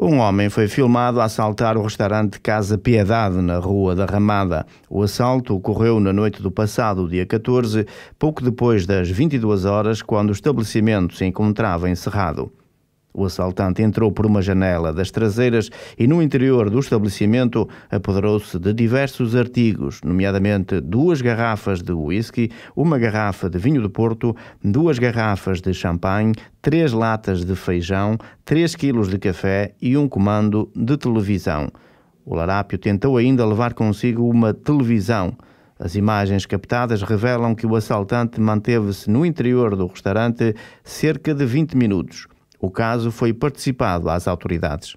Um homem foi filmado a assaltar o restaurante Casa Piedade, na Rua da Ramada. O assalto ocorreu na noite do passado, dia 14, pouco depois das 22 horas, quando o estabelecimento se encontrava encerrado. O assaltante entrou por uma janela das traseiras e no interior do estabelecimento apoderou-se de diversos artigos, nomeadamente duas garrafas de whisky, uma garrafa de vinho do Porto, duas garrafas de champanhe, três latas de feijão, três quilos de café e um comando de televisão. O larápio tentou ainda levar consigo uma televisão. As imagens captadas revelam que o assaltante manteve-se no interior do restaurante cerca de 20 minutos. O caso foi participado às autoridades.